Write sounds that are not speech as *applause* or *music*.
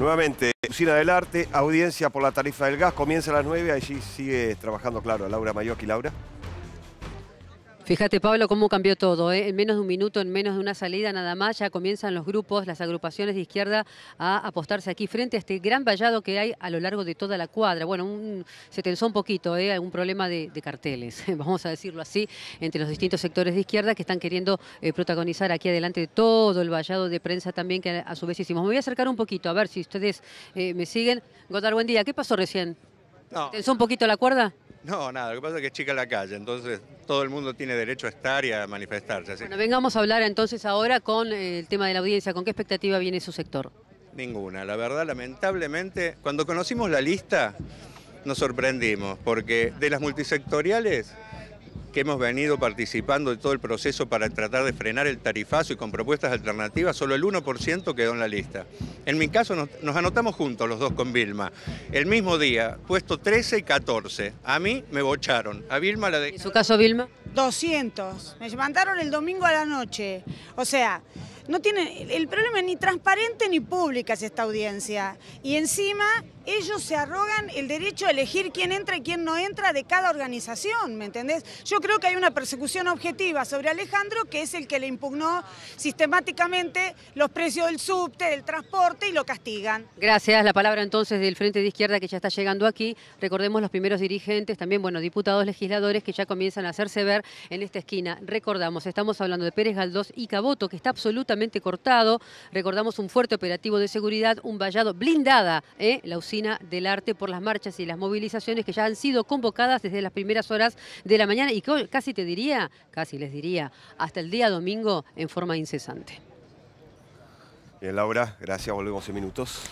Nuevamente, Usina del Arte, audiencia por la tarifa del gas, comienza a las 9, allí sigue trabajando, claro, Laura mayoki Laura. Fíjate, Pablo, cómo cambió todo. ¿eh? En menos de un minuto, en menos de una salida, nada más, ya comienzan los grupos, las agrupaciones de izquierda a apostarse aquí frente a este gran vallado que hay a lo largo de toda la cuadra. Bueno, se tensó un poquito, ¿eh? un problema de, carteles, *laughs* vamos a decirlo así, entre los distintos sectores de izquierda que están queriendo eh, protagonizar aquí adelante todo el vallado de prensa también que a su vez hicimos. Me voy a acercar un poquito, a ver si ustedes eh, me siguen. Godard, buen día. ¿Qué pasó recién? ¿Tensó un poquito la cuerda? No, nada, lo que pasa es que es chica la calle, entonces todo el mundo tiene derecho a estar y a manifestarse. Bueno, vengamos a hablar entonces ahora con eh, el tema de la audiencia, ¿con qué expectativa viene su sector? Ninguna, la verdad, lamentablemente, cuando conocimos la lista nos sorprendimos, porque de las multisectoriales que hemos venido participando de todo el proceso para tratar de frenar el tarifazo y con propuestas alternativas, solo el 1% quedó en la lista. En mi caso nos, anotamos juntos los dos con Vilma, el mismo día, puesto 13 y 14. A mí me bocharon, a Vilma la de... ¿En su caso Vilma? 200. Me levantaron el domingo a la noche. O sea, no tiene el problema ni transparente ni pública es esta audiencia. Y encima ellos se arrogan el derecho a elegir quién entra y quién no entra de cada organización, ¿me entendés? Yo creo que hay una persecución objetiva sobre Alejandro, que es el que le impugnó sistemáticamente los precios del subte, del transporte y lo castigan. Gracias. La palabra entonces del Frente de Izquierda que ya está llegando aquí. Recordemos los primeros dirigentes, también, bueno, diputados, legisladores que ya comienzan a hacerse ver en esta esquina. Recordamos, estamos hablando de Pérez Galdós y Caboto, que está absolutamente cortado. Recordamos un fuerte operativo de seguridad, un vallado blindada, ¿eh? la usina del arte por las marchas y las movilizaciones que ya han sido convocadas desde las primeras horas de la mañana y casi te diría, casi les diría, hasta el día domingo en forma incesante. Bien, Laura, gracias. Volvemos en minutos.